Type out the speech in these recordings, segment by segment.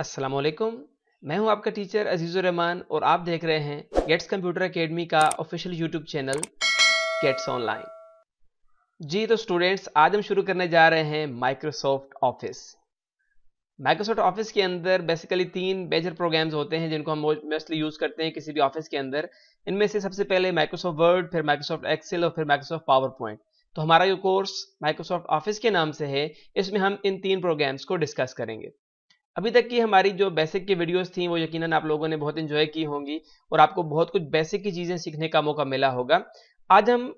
असलम मैं हूं आपका टीचर रहमान और आप देख रहे हैं गेट्स कंप्यूटर अकेडमी का official YouTube channel Gates online जी तो स्टूडेंट्स आज हम शुरू करने जा रहे हैं माइक्रोसॉफ्ट ऑफिस माइक्रोसॉफ्ट ऑफिस के अंदर बेसिकली तीन मेजर प्रोग्राम्स होते हैं जिनको हम मोस्टली यूज़ करते हैं किसी भी ऑफिस के अंदर इनमें से सबसे पहले माइक्रोसॉफ्ट वर्ड फिर माइक्रोसॉफ्ट एक्सेल और फिर माइक्रोसॉफ्ट पावर पॉइंट तो हमारा जो कोर्स माइक्रोसॉफ्ट ऑफिस के नाम से है इसमें हम इन तीन प्रोग्राम्स को डिस्कस करेंगे अभी तक की हमारी जो बेसिक की वीडियोस थी वो यकीनन आप लोगों ने बहुत इन्जॉय की होंगी और आपको बहुत कुछ बेसिक की चीज़ें सीखने का मौका मिला होगा आज हम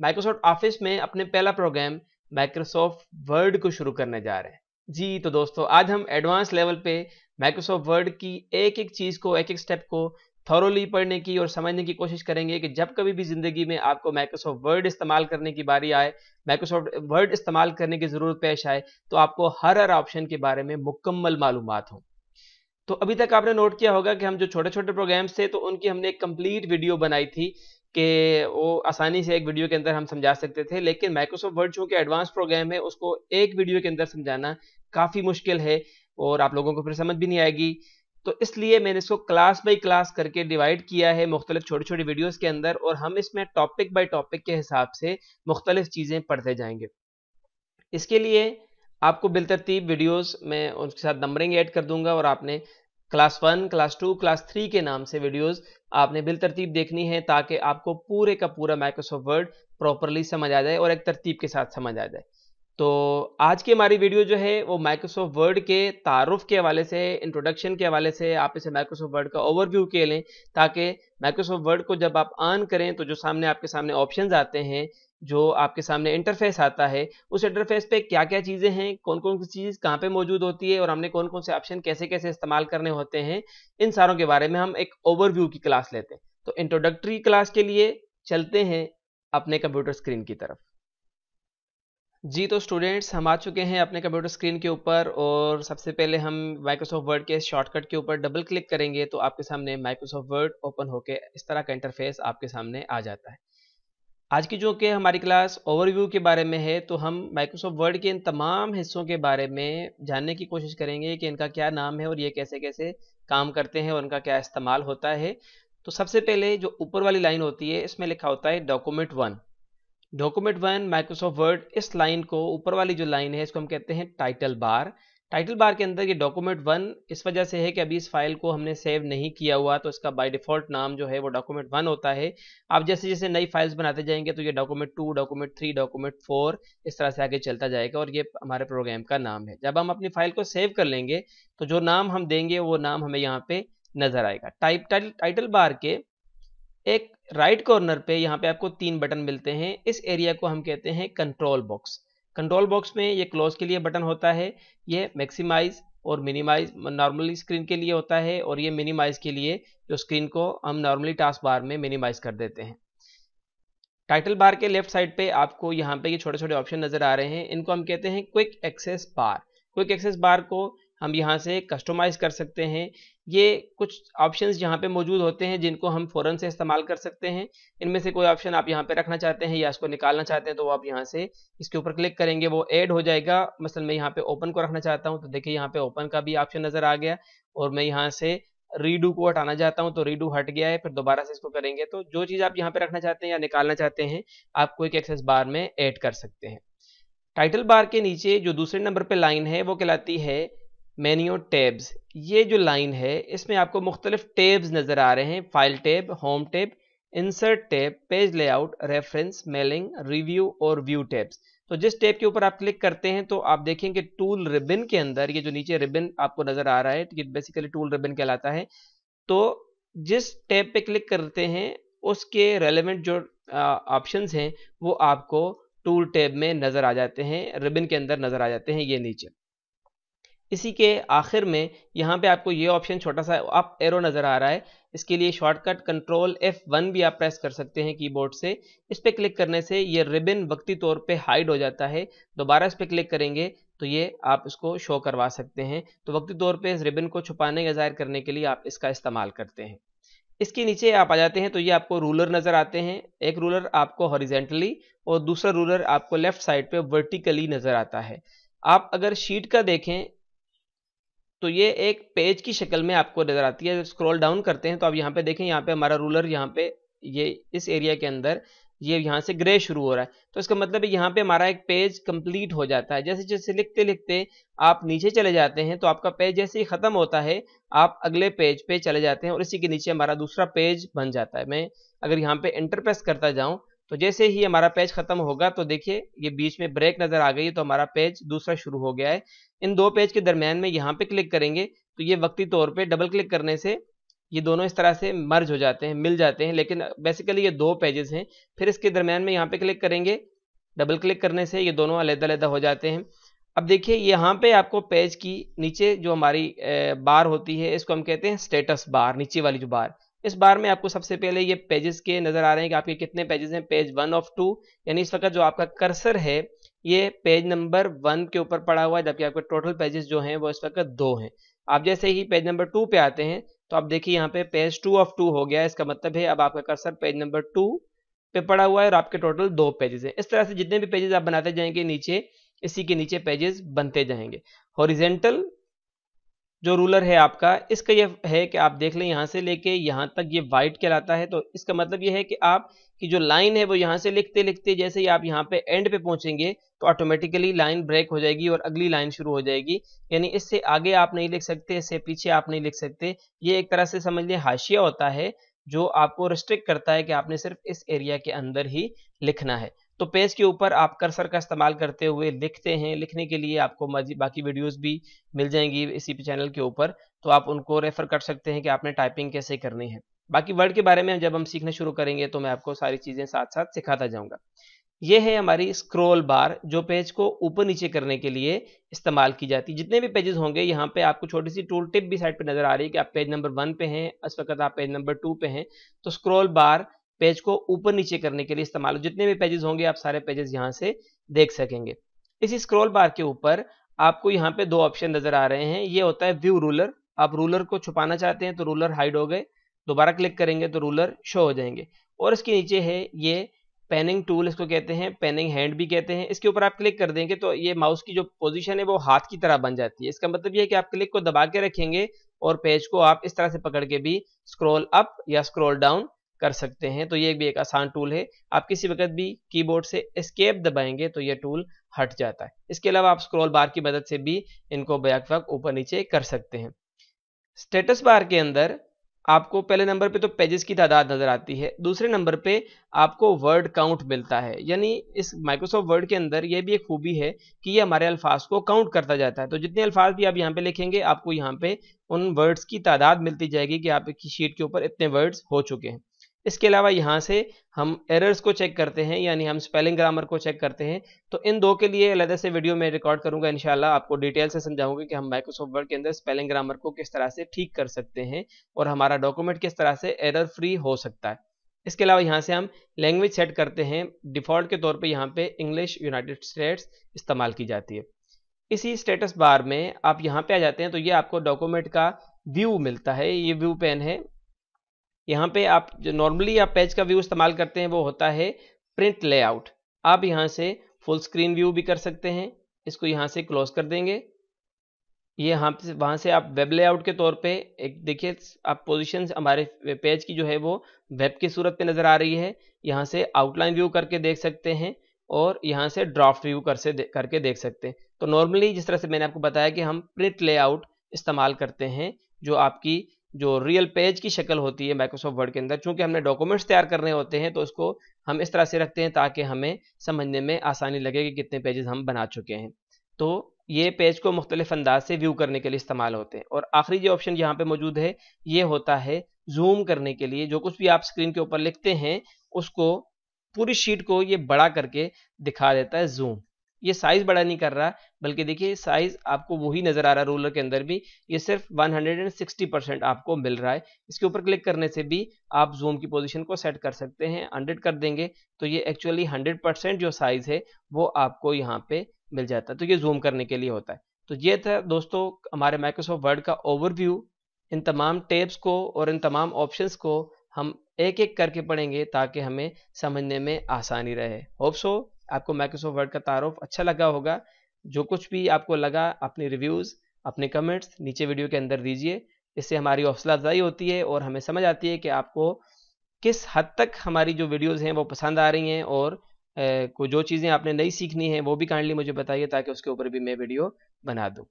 माइक्रोसॉफ्ट ऑफिस में अपने पहला प्रोग्राम माइक्रोसॉफ्ट वर्ड को शुरू करने जा रहे हैं जी तो दोस्तों आज हम एडवांस लेवल पे माइक्रोसॉफ्ट वर्ड की एक एक चीज़ को एक एक स्टेप को थॉरोली पढ़ने की और समझने की कोशिश करेंगे कि जब कभी भी ज़िंदगी में आपको माइक्रोसॉफ्ट वर्ड इस्तेमाल करने की बारी आए माइक्रोसॉफ्ट वर्ड इस्तेमाल करने की ज़रूरत पेश आए तो आपको हर हर ऑप्शन के बारे में मुकम्मल मालूम हो तो अभी तक आपने नोट किया होगा कि हम जो छोटे छोटे प्रोग्राम्स थे तो उनकी हमने एक कंप्लीट वीडियो बनाई थी कि वो आसानी से एक वीडियो के अंदर हम समझा सकते थे लेकिन माइक्रोसॉफ्ट वर्ड जो कि एडवांस प्रोग्राम है उसको एक वीडियो के अंदर समझाना काफ़ी मुश्किल है और आप लोगों को फिर समझ भी नहीं आएगी तो इसलिए मैंने इसको क्लास बाई क्लास करके डिवाइड किया है मुख्तलिफ छोटी छोटी वीडियोज के अंदर और हम इसमें टॉपिक बाई टॉपिक के हिसाब से मुख्तलिफ चीज़ें पढ़ते जाएंगे इसके लिए आपको बिलतरतीब वीडियोस मैं उसके साथ नंबरिंग ऐड कर दूंगा और आपने class one class two class three के नाम से वीडियोस आपने बिलतरतीब देखनी है ताकि आपको पूरे का पूरा माइक्रोसॉफ्ट वर्ड प्रॉपरली समझ आ जाए और एक तरतीब के साथ समझ आ जाए तो आज की हमारी वीडियो जो है वो माइक्रोसॉफ्ट वर्ड के तारुफ के हवाले से इंट्रोडक्शन के हवाले से आप इसे माइक्रोसॉफ्ट वर्ड का ओवरव्यू के लें ताकि माइक्रोसॉफ्ट वर्ड को जब आप ऑन करें तो जो सामने आपके सामने ऑप्शन आते हैं जो आपके सामने इंटरफेस आता है उस इंटरफेस पे क्या क्या चीज़ें हैं कौन कौन सी चीज़ कहाँ पे मौजूद होती है और हमने कौन कौन से ऑप्शन कैसे कैसे इस्तेमाल करने होते हैं इन सारों के बारे में हम एक ओवरव्यू की क्लास लेते हैं तो इंट्रोडक्टरी क्लास के लिए चलते हैं अपने कंप्यूटर स्क्रीन की तरफ जी तो स्टूडेंट्स हम आ चुके हैं अपने कंप्यूटर स्क्रीन के ऊपर और सबसे पहले हम माइक्रोसॉफ्ट वर्ड के शॉर्टकट के ऊपर डबल क्लिक करेंगे तो आपके सामने माइक्रोसॉफ्ट वर्ड ओपन होकर इस तरह का इंटरफेस आपके सामने आ जाता है आज की जो कि हमारी क्लास ओवरव्यू के बारे में है तो हम माइक्रोसॉफ्ट वर्ड के इन तमाम हिस्सों के बारे में जानने की कोशिश करेंगे कि इनका क्या नाम है और ये कैसे कैसे काम करते हैं और उनका क्या इस्तेमाल होता है तो सबसे पहले जो ऊपर वाली लाइन होती है इसमें लिखा होता है document one document one Microsoft Word इस लाइन को ऊपर वाली जो लाइन है इसको हम कहते हैं टाइटल बार टाइटल बार के अंदर ये डॉक्यूमेंट वन इस वजह से है कि अभी इस फाइल को हमने सेव नहीं किया हुआ तो इसका बाय डिफॉल्ट नाम जो है वो डॉक्यूमेंट वन होता है आप जैसे जैसे नई फाइल्स बनाते जाएंगे तो ये document two document three document four इस तरह से आगे चलता जाएगा और ये हमारे प्रोग्राम का नाम है जब हम अपनी फाइल को सेव कर लेंगे तो जो नाम हम देंगे वो नाम हमें यहाँ पे नजर आएगा टाइप टाइटल बार के एक राइट कॉर्नर पे यहाँ पे आपको तीन बटन मिलते हैं इस एरिया को हम कहते हैं कंट्रोल बॉक्स कंट्रोल बॉक्स में ये क्लोज के लिए बटन होता है ये मैक्सिमाइज और मिनिमाइज नॉर्मली स्क्रीन के लिए होता है और ये मिनिमाइज के लिए जो स्क्रीन को हम नॉर्मली टास्क बार में मिनिमाइज कर देते हैं टाइटल बार के लेफ्ट साइड पे आपको यहाँ पे ये छोटे छोटे ऑप्शन नजर आ रहे हैं इनको हम कहते हैं quick access bar quick access bar को हम यहाँ से कस्टोमाइज कर सकते हैं ये कुछ ऑप्शंस यहाँ पे मौजूद होते हैं जिनको हम फ़ौरन से इस्तेमाल कर सकते हैं इनमें से कोई ऑप्शन आप यहाँ पे रखना चाहते हैं या इसको निकालना चाहते हैं तो आप यहाँ से इसके ऊपर क्लिक करेंगे वो ऐड हो जाएगा मसल मैं यहाँ पे ओपन को रखना चाहता हूँ तो देखिए यहाँ पे ओपन का भी ऑप्शन नज़र आ गया और मैं यहाँ से रीडू को हटाना चाहता हूँ तो रीडू हट गया है फिर दोबारा से इसको करेंगे तो जो चीज़ आप यहाँ पे रखना चाहते हैं या निकालना चाहते हैं आपको एक एक्सेस बार में ऐड कर सकते हैं टाइटल बार के नीचे जो दूसरे नंबर पे लाइन है वो कहलाती है मेन्यू टैब्स ये जो लाइन है इसमें आपको मुख्तलिफ टेब्स नज़र आ रहे हैं file tab home tab insert tab page layout reference mailing review और व्यू टैब्स तो जिस टेब के ऊपर आप क्लिक करते हैं तो आप देखेंगे टूल रिबन के अंदर ये जो नीचे रिबन आपको नज़र आ रहा है तो ये बेसिकली टूल रिबन कहलाता है तो जिस टैब पे क्लिक करते हैं उसके रेलेवेंट जो ऑप्शन हैं वो आपको टूल टैब में नज़र आ जाते हैं रिबन के अंदर नज़र आ जाते हैं ये नीचे इसी के आखिर में यहाँ पे आपको ये ऑप्शन छोटा सा अप एरो नज़र आ रहा है इसके लिए शॉर्टकट कंट्रोल एफ वन भी आप प्रेस कर सकते हैं कीबोर्ड से इस पर क्लिक करने से ये रिबन वक्ती तौर पे हाइड हो जाता है दोबारा इस पर क्लिक करेंगे तो ये आप इसको शो करवा सकते हैं तो वक्ती तौर पे इस रिबन को छुपाने या जाहिर करने के लिए आप इसका इस्तेमाल करते हैं इसके नीचे आप आ जाते हैं तो ये आपको रूलर नज़र आते हैं एक रूलर आपको हॉरिजेंटली और दूसरा रूलर आपको लेफ्ट साइड पर वर्टिकली नज़र आता है आप अगर शीट का देखें तो ये एक पेज की शक्ल में आपको नज़र आती है स्क्रॉल डाउन करते हैं तो आप यहाँ पे देखें यहाँ पे हमारा रूलर यहाँ पे ये इस एरिया के अंदर ये यहाँ से ग्रे शुरू हो रहा है तो इसका मतलब यहाँ पे हमारा एक पेज कंप्लीट हो जाता है जैसे जैसे लिखते लिखते आप नीचे चले जाते हैं तो आपका पेज जैसे ही ख़त्म होता है आप अगले पेज पे चले जाते हैं और इसी के नीचे हमारा दूसरा पेज बन जाता है मैं अगर यहाँ पे इंटर प्रेस करता जाऊँ तो जैसे ही हमारा पेज खत्म होगा तो देखिए ये बीच में ब्रेक नजर आ गई है तो हमारा पेज दूसरा शुरू हो गया है इन दो पेज के दरमियान में यहाँ पे क्लिक करेंगे तो ये वक्ती तौर पे डबल क्लिक करने से ये दोनों इस तरह से मर्ज हो जाते हैं मिल जाते हैं लेकिन बेसिकली ये दो पेजेस हैं फिर इसके दरमियान में यहाँ पे क्लिक करेंगे डबल क्लिक करने से ये दोनों अलहदा अलहदा हो जाते हैं अब देखिए यहाँ पे आपको पेज की नीचे जो हमारी बार होती है इसको हम कहते हैं स्टेटस बार नीचे वाली जो बार इस बार में आपको सबसे पहले ये पेजेस के नज़र आ रहे हैं कि आपके कितने पेजेस हैं पेज वन ऑफ टू यानी इस वक्त जो आपका कर्सर है ये पेज नंबर वन के ऊपर पड़ा हुआ है जबकि आपके टोटल पेजेस जो हैं वो इस वक्त दो हैं आप जैसे ही पेज नंबर टू पे आते हैं तो आप देखिए यहाँ पे पेज टू ऑफ टू हो गया इसका मतलब है अब आपका कर्सर पेज नंबर टू पे पड़ा हुआ है और आपके टोटल दो पेजेस हैं इस तरह से जितने भी पेजेस आप बनाते जाएंगे नीचे इसी के नीचे पेजेस बनते जाएंगे हॉरिजेंटल जो रूलर है आपका इसका ये है कि आप देख लें यहाँ से लेके यहाँ तक ये वाइट कहलाता है तो इसका मतलब ये है कि आप की जो लाइन है वो यहाँ से लिखते लिखते जैसे ही आप यहाँ पे एंड पे पहुंचेंगे तो ऑटोमेटिकली लाइन ब्रेक हो जाएगी और अगली लाइन शुरू हो जाएगी यानी इससे आगे आप नहीं लिख सकते इससे पीछे आप नहीं लिख सकते ये एक तरह से समझ लें हाशिया होता है जो आपको रिस्ट्रिक्ट करता है कि आपने सिर्फ इस एरिया के अंदर ही लिखना है तो पेज के ऊपर आप कर्सर का इस्तेमाल करते हुए लिखते हैं लिखने के लिए आपको बाकी वीडियोस भी मिल जाएंगी इसी चैनल के ऊपर तो आप उनको रेफर कर सकते हैं कि आपने टाइपिंग कैसे करनी है बाकी वर्ड के बारे में जब हम सीखना शुरू करेंगे तो मैं आपको सारी चीज़ें साथ साथ सिखाता जाऊंगा ये है हमारी स्क्रोल बार जो पेज को ऊपर नीचे करने के लिए इस्तेमाल की जाती है जितने भी पेजेस होंगे यहाँ पे आपको छोटी सी टूल टिप भी साइड पे नजर आ रही है कि आप पेज नंबर वन पे हैं इस वक्त आप पेज नंबर टू पे हैं तो स्क्रोल बार पेज को ऊपर नीचे करने के लिए इस्तेमाल जितने भी पेजेस होंगे आप सारे पेजेस यहाँ से देख सकेंगे इस स्क्रोल बार के ऊपर आपको यहाँ पे दो ऑप्शन नजर आ रहे हैं ये होता है व्यू रूलर आप रूलर को छुपाना चाहते हैं तो रूलर हाइड हो गए दोबारा क्लिक करेंगे तो रूलर शो हो जाएंगे और इसके नीचे है ये पेनिंग टूल इसको कहते हैं पेनिंग हैंड भी कहते हैं इसके ऊपर आप क्लिक कर देंगे तो ये माउस की जो पोजीशन है वो हाथ की तरह बन जाती है इसका मतलब ये है कि आप क्लिक को दबा के रखेंगे और पेज को आप इस तरह से पकड़ के भी स्क्रॉल अप या स्क्रॉल डाउन कर सकते हैं तो ये भी एक आसान टूल है आप किसी वक्त भी कीबोर्ड से एस्केप दबाएंगे तो ये टूल हट जाता है इसके अलावा आप स्क्रॉल बार की मदद से भी इनको बैक वक्त ऊपर नीचे कर सकते हैं स्टेटस बार के अंदर आपको पहले नंबर पे तो पेजेस की तादाद नज़र आती है दूसरे नंबर पे आपको वर्ड काउंट मिलता है यानी इस माइक्रोसॉफ्ट वर्ड के अंदर यह भी एक खूबी है कि ये हमारे अल्फाज को काउंट करता जाता है तो जितने अल्फाज भी आप यहाँ पे लिखेंगे आपको यहाँ पे उन वर्ड्स की तादाद मिलती जाएगी कि आपकी शीट के ऊपर इतने वर्ड्स हो चुके हैं इसके अलावा यहाँ से हम एरर्स को चेक करते हैं यानी हम स्पेलिंग ग्रामर को चेक करते हैं तो इन दो के लिए अलग से वीडियो में रिकॉर्ड करूंगा इनशाला आपको डिटेल से समझाऊंगा कि हम माइक्रोसॉफ्ट वर्ड के अंदर स्पेलिंग ग्रामर को किस तरह से ठीक कर सकते हैं और हमारा डॉक्यूमेंट किस तरह से एरर फ्री हो सकता है इसके अलावा यहाँ से हम लैंग्वेज सेट करते हैं डिफ़ॉल्ट के तौर पर यहाँ पे इंग्लिश यूनाइटेड स्टेट्स इस्तेमाल की जाती है इसी स्टेटस बार में आप यहाँ पे आ जाते हैं तो ये आपको डॉक्यूमेंट का व्यू मिलता है ये व्यू पेन है यहाँ पे आप जो नॉर्मली आप पेज का व्यू इस्तेमाल करते हैं वो होता है प्रिंट लेआउट आप यहाँ से फुल स्क्रीन व्यू भी कर सकते हैं इसको यहाँ से क्लोज कर देंगे ये यहाँ से वहाँ से आप वेब लेआउट के तौर पे एक देखिए आप पोजीशन हमारे पेज की जो है वो वेब की सूरत पे नज़र आ रही है यहाँ से आउटलाइन व्यू करके देख सकते हैं और यहाँ से ड्राफ्ट व्यू कर से करके देख सकते हैं तो नॉर्मली जिस तरह से मैंने आपको बताया कि हम प्रिंट लेआउट इस्तेमाल करते हैं जो आपकी जो रियल पेज की शक्ल होती है माइक्रोसॉफ्ट वर्ड के अंदर चूंकि हमने डॉक्यूमेंट्स तैयार करने होते हैं तो उसको हम इस तरह से रखते हैं ताकि हमें समझने में आसानी लगे कि कितने पेजेस हम बना चुके हैं तो ये पेज को मुख्तलिफ अंदाज से व्यू करने के लिए इस्तेमाल होते हैं और आखिरी जो ऑप्शन यहाँ पे मौजूद है ये होता है जूम करने के लिए जो कुछ भी आप स्क्रीन के ऊपर लिखते हैं उसको पूरी शीट को ये बड़ा करके दिखा देता है जूम ये साइज बड़ा नहीं कर रहा बल्कि देखिए साइज आपको वही नजर आ रहा है रोलर के अंदर भी ये सिर्फ 160 परसेंट आपको मिल रहा है इसके ऊपर क्लिक करने से भी आप जूम की पोजीशन को सेट कर सकते हैं हंड्रेड कर देंगे तो ये एक्चुअली 100 परसेंट जो साइज है वो आपको यहाँ पे मिल जाता है तो ये जूम करने के लिए होता है तो ये था दोस्तों हमारे माइक्रोसॉफ्ट वर्ड का ओवरव्यू इन तमाम टेप्स को और इन तमाम ऑप्शन को हम एक एक करके पढ़ेंगे ताकि हमें समझने में आसानी रहे होप सो आपको माइक्रोसॉफ्ट वर्ड का तारुफ अच्छा लगा होगा जो कुछ भी आपको लगा अपने रिव्यूज़ अपने कमेंट्स नीचे वीडियो के अंदर दीजिए इससे हमारी हौसला अफजाई होती है और हमें समझ आती है कि आपको किस हद तक हमारी जो वीडियोज़ हैं वो पसंद आ रही हैं और को जो चीज़ें आपने नई सीखनी है वो भी काइंडली मुझे बताइए ताकि उसके ऊपर भी मैं वीडियो बना दूँ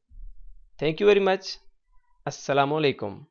थैंक यू वेरी मच असलकम